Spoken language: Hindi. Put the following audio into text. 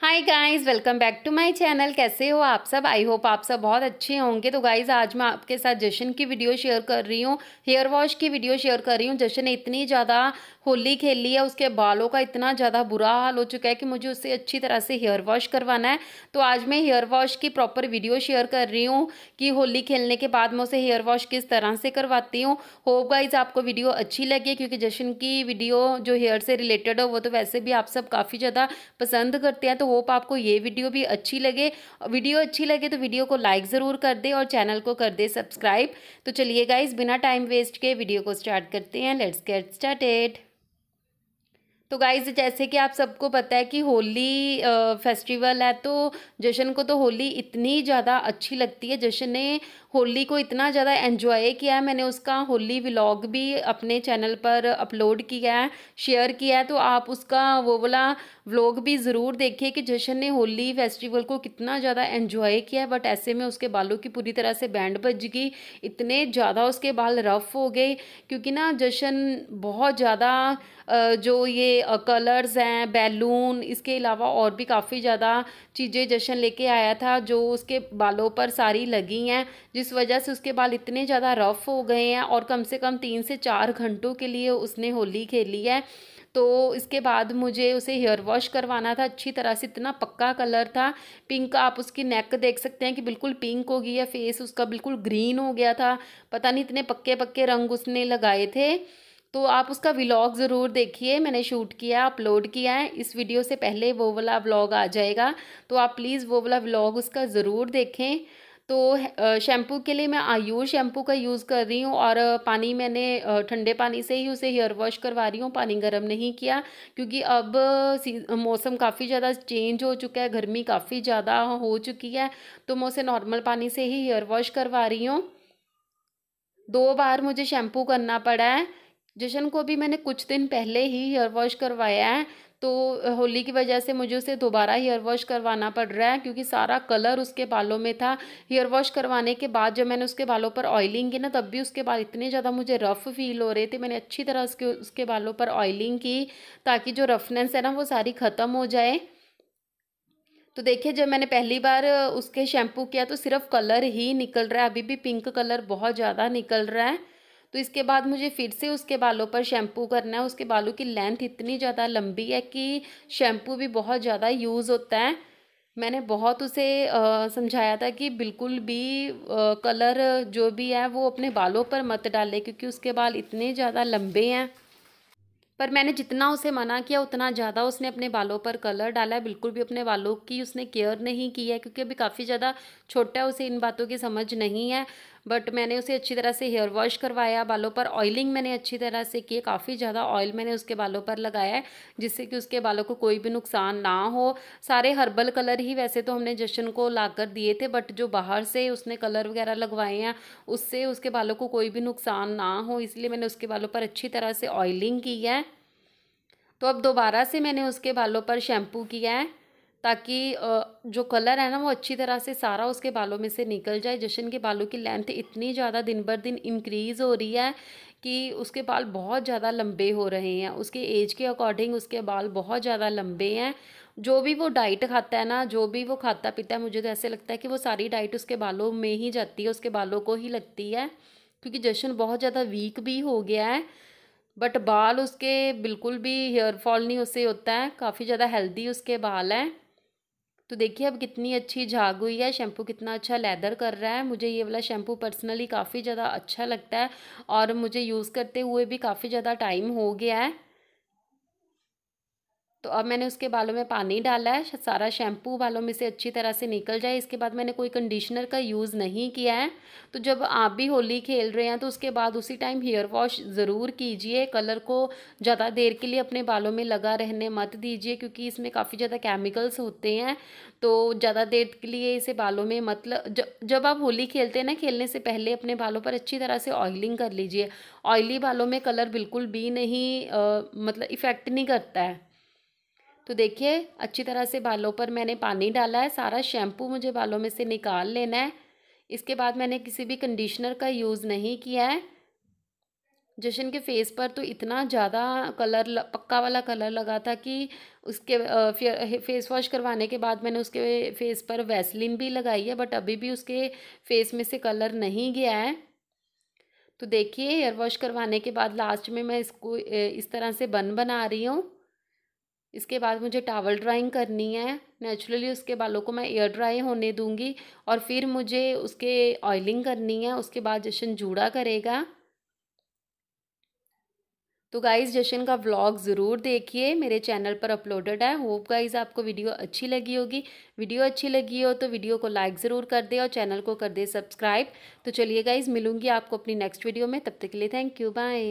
hi guys welcome back to my channel कैसे हो आप सब आई होप आप सब बहुत अच्छे होंगे तो गाइस आज मैं आपके साथ जश्न की वीडियो शेयर कर रही हूँ हेयर वॉश की वीडियो शेयर कर रही हूँ जशन ने इतनी ज़्यादा होली खेली है उसके बालों का इतना ज़्यादा बुरा हाल हो चुका है कि मुझे उससे अच्छी तरह से हेयर वॉश करवाना है तो आज मैं हेयर वॉश की प्रॉपर वीडियो शेयर कर रही हूँ कि होली खेलने के बाद मैं उसे हेयर वॉश किस तरह से करवाती हूँ होप गाइज आपको वीडियो अच्छी लगी क्योंकि जश्न की वीडियो जो हेयर से रिलेटेड हो वो तो वैसे भी आप सब काफ़ी ज़्यादा पसंद करते हैं तो होप तो आपको ये वीडियो भी अच्छी लगे वीडियो अच्छी लगे तो वीडियो को लाइक ज़रूर कर दे और चैनल को कर दे सब्सक्राइब तो चलिए गाइज बिना टाइम वेस्ट के वीडियो को स्टार्ट करते हैं लेट्स गेट स्टार्टेड तो गाइज जैसे कि आप सबको पता है कि होली फेस्टिवल है तो जशन को तो होली इतनी ज़्यादा अच्छी लगती है जशन ने होली को इतना ज़्यादा एन्जॉय किया है मैंने उसका होली व्लॉग भी अपने चैनल पर अपलोड किया है शेयर किया है तो आप उसका वो वाला व्लॉग भी ज़रूर देखिए कि जशन ने होली फेस्टिवल को कितना ज़्यादा एन्जॉय किया है बट ऐसे में उसके बालों की पूरी तरह से बैंड बज गई इतने ज़्यादा उसके बाल रफ़ हो गए क्योंकि ना जशन बहुत ज़्यादा जो ये कलर्स हैं बैलून इसके अलावा और भी काफ़ी ज़्यादा चीज़ें जशन लेके आया था जो उसके बालों पर सारी लगी हैं जिस जिस वजह से उसके बाल इतने ज़्यादा रफ़ हो गए हैं और कम से कम तीन से चार घंटों के लिए उसने होली खेली है तो इसके बाद मुझे उसे हेयर वॉश करवाना था अच्छी तरह से इतना पक्का कलर था पिंक आप उसकी नेक देख सकते हैं कि बिल्कुल पिंक हो गई है फेस उसका बिल्कुल ग्रीन हो गया था पता नहीं इतने पक्के पक्के रंग उसने लगाए थे तो आप उसका व्लॉग ज़रूर देखिए मैंने शूट किया अपलोड किया है इस वीडियो से पहले वो वाला व्लॉग आ जाएगा तो आप प्लीज़ वो वाला व्लॉग उसका ज़रूर देखें तो शैम्पू के लिए मैं आयुष शैम्पू का यूज़ कर रही हूँ और पानी मैंने ठंडे पानी से ही उसे हेयर वॉश करवा रही हूँ पानी गर्म नहीं किया क्योंकि अब मौसम काफ़ी ज़्यादा चेंज हो चुका है गर्मी काफ़ी ज़्यादा हो चुकी है तो मैं उसे नॉर्मल पानी से ही हेयर वॉश करवा रही हूँ दो बार मुझे शैम्पू करना पड़ा है जशन को भी मैंने कुछ दिन पहले ही हेयर वॉश करवाया है तो होली की वजह से मुझे उसे दोबारा हेयर वॉश करवाना पड़ रहा है क्योंकि सारा कलर उसके बालों में था हेयर वॉश करवाने के बाद जब मैंने उसके बालों पर ऑयलिंग की ना तब भी उसके बाल इतने ज़्यादा मुझे रफ़ फील हो रहे थे मैंने अच्छी तरह उसके उसके बालों पर ऑयलिंग की ताकि जो रफनेस है ना वो सारी ख़त्म हो जाए तो देखिए जब मैंने पहली बार उसके शैम्पू किया तो सिर्फ कलर ही निकल रहा है अभी भी पिंक कलर बहुत ज़्यादा निकल रहा है तो इसके बाद मुझे फिर से उसके बालों पर शैम्पू करना है उसके बालों की लेंथ इतनी ज़्यादा लंबी है कि शैम्पू भी बहुत ज़्यादा यूज़ होता है मैंने बहुत उसे समझाया था कि बिल्कुल भी आ, कलर जो भी है वो अपने बालों पर मत डाले क्योंकि उसके बाल इतने ज़्यादा लंबे हैं पर मैंने जितना उसे मना किया उतना ज़्यादा उसने अपने बालों पर कलर डाला बिल्कुल भी अपने बालों की उसने केयर नहीं की है क्योंकि अभी काफ़ी ज़्यादा छोटा है उसे इन बातों की समझ नहीं है बट मैंने उसे अच्छी तरह से हेयर वॉश करवाया बालों पर ऑयलिंग मैंने अच्छी तरह से की काफ़ी ज़्यादा ऑयल मैंने उसके बालों पर लगाया है जिससे कि उसके बालों को कोई भी नुकसान ना हो सारे हर्बल कलर ही वैसे तो हमने जशन को ला कर दिए थे बट जो बाहर से उसने कलर वगैरह लगवाए हैं उससे उसके बालों को कोई भी नुकसान ना हो इसलिए मैंने उसके बालों पर अच्छी तरह से ऑयलिंग की है तो अब दोबारा से मैंने उसके बालों पर शैम्पू किया है ताकि जो कलर है ना वो अच्छी तरह से सारा उसके बालों में से निकल जाए जशन के बालों की लेंथ इतनी ज़्यादा दिन बर दिन इंक्रीज़ हो रही है कि उसके बाल बहुत ज़्यादा लंबे हो रहे हैं उसके एज के अकॉर्डिंग उसके बाल बहुत ज़्यादा लंबे हैं जो भी वो डाइट खाता है ना जो भी वो खाता पीता है मुझे तो ऐसे लगता है कि वो सारी डाइट उसके बालों में ही जाती है उसके बालों को ही लगती है क्योंकि जशन बहुत ज़्यादा वीक भी हो गया है बट बाल उसके बिल्कुल भी हेयर फॉल नहीं उससे होता है काफ़ी ज़्यादा हेल्दी उसके बाल हैं तो देखिए अब कितनी अच्छी झाग हुई है शैम्पू कितना अच्छा लेदर कर रहा है मुझे ये वाला शैम्पू पर्सनली काफ़ी ज़्यादा अच्छा लगता है और मुझे यूज़ करते हुए भी काफ़ी ज़्यादा टाइम हो गया है तो अब मैंने उसके बालों में पानी डाला है सारा शैम्पू बालों में से अच्छी तरह से निकल जाए इसके बाद मैंने कोई कंडीशनर का यूज़ नहीं किया है तो जब आप भी होली खेल रहे हैं तो उसके बाद उसी टाइम हेयर वॉश ज़रूर कीजिए कलर को ज़्यादा देर के लिए अपने बालों में लगा रहने मत दीजिए क्योंकि इसमें काफ़ी ज़्यादा केमिकल्स होते हैं तो ज़्यादा देर के लिए इसे बालों में मतलब जब आप होली खेलते हैं ना खेलने से पहले अपने बालों पर अच्छी तरह से ऑयलिंग कर लीजिए ऑयली बालों में कलर बिल्कुल भी नहीं मतलब इफ़ेक्ट नहीं करता है तो देखिए अच्छी तरह से बालों पर मैंने पानी डाला है सारा शैम्पू मुझे बालों में से निकाल लेना है इसके बाद मैंने किसी भी कंडीशनर का यूज़ नहीं किया है जशन के फेस पर तो इतना ज़्यादा कलर ल, पक्का वाला कलर लगा था कि उसके फेस वॉश करवाने के बाद मैंने उसके फेस पर वैसलिन भी लगाई है बट अभी भी उसके फेस में से कलर नहीं गया है तो देखिए हेयर वॉश करवाने के बाद लास्ट में मैं इसको इस तरह से बन बना रही हूँ इसके बाद मुझे टावल ड्राइंग करनी है नेचुरली उसके बालों को मैं एयर ड्राई होने दूंगी और फिर मुझे उसके ऑयलिंग करनी है उसके बाद जशन जूड़ा करेगा तो गाइज़ जशन का व्लॉग ज़रूर देखिए मेरे चैनल पर अपलोडेड है होप गाइज़ आपको वीडियो अच्छी लगी होगी वीडियो अच्छी लगी हो तो वीडियो को लाइक ज़रूर कर दे और चैनल को कर दे सब्सक्राइब तो चलिए गाइज़ मिलूंगी आपको अपनी नेक्स्ट वीडियो में तब तक के लिए थैंक यू बाय